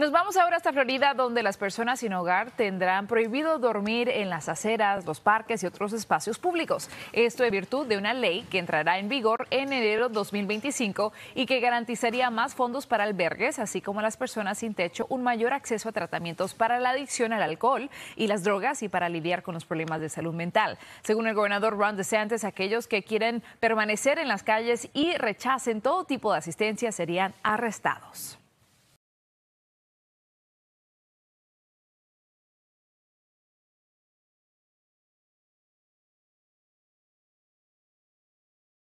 Nos vamos ahora hasta Florida, donde las personas sin hogar tendrán prohibido dormir en las aceras, los parques y otros espacios públicos. Esto en virtud de una ley que entrará en vigor en enero 2025 y que garantizaría más fondos para albergues, así como a las personas sin techo un mayor acceso a tratamientos para la adicción al alcohol y las drogas y para lidiar con los problemas de salud mental. Según el gobernador Ron DeSantis, aquellos que quieren permanecer en las calles y rechacen todo tipo de asistencia serían arrestados.